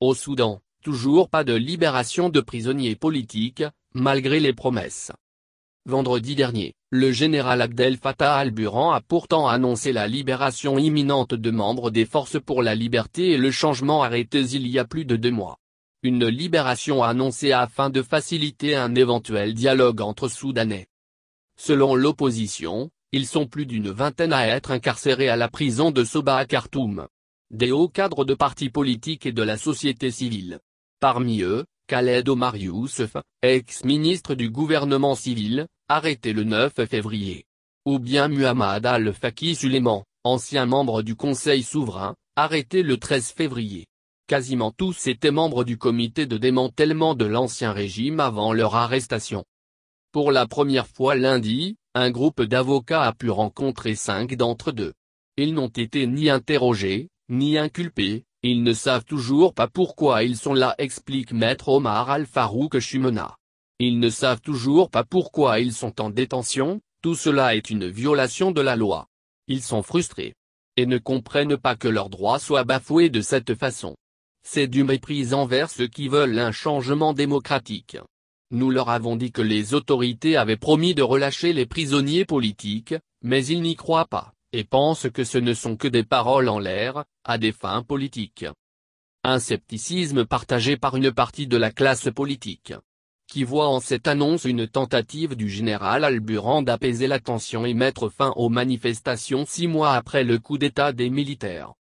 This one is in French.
Au Soudan, toujours pas de libération de prisonniers politiques, malgré les promesses. Vendredi dernier, le général Abdel Fattah al-Burhan a pourtant annoncé la libération imminente de membres des forces pour la liberté et le changement arrêtés il y a plus de deux mois. Une libération annoncée afin de faciliter un éventuel dialogue entre Soudanais. Selon l'opposition, ils sont plus d'une vingtaine à être incarcérés à la prison de Soba à Khartoum des hauts cadres de partis politiques et de la société civile. Parmi eux, Khaled Omar Youssef, ex-ministre du gouvernement civil, arrêté le 9 février. Ou bien Muhammad al faqi Suleiman, ancien membre du Conseil souverain, arrêté le 13 février. Quasiment tous étaient membres du comité de démantèlement de l'ancien régime avant leur arrestation. Pour la première fois lundi, un groupe d'avocats a pu rencontrer cinq d'entre eux. Ils n'ont été ni interrogés, ni inculpés, ils ne savent toujours pas pourquoi ils sont là explique maître Omar Al-Farouk Chumana. Ils ne savent toujours pas pourquoi ils sont en détention, tout cela est une violation de la loi. Ils sont frustrés. Et ne comprennent pas que leurs droits soient bafoués de cette façon. C'est du mépris envers ceux qui veulent un changement démocratique. Nous leur avons dit que les autorités avaient promis de relâcher les prisonniers politiques, mais ils n'y croient pas et pense que ce ne sont que des paroles en l'air, à des fins politiques. Un scepticisme partagé par une partie de la classe politique qui voit en cette annonce une tentative du général Alburan d'apaiser la tension et mettre fin aux manifestations six mois après le coup d'état des militaires.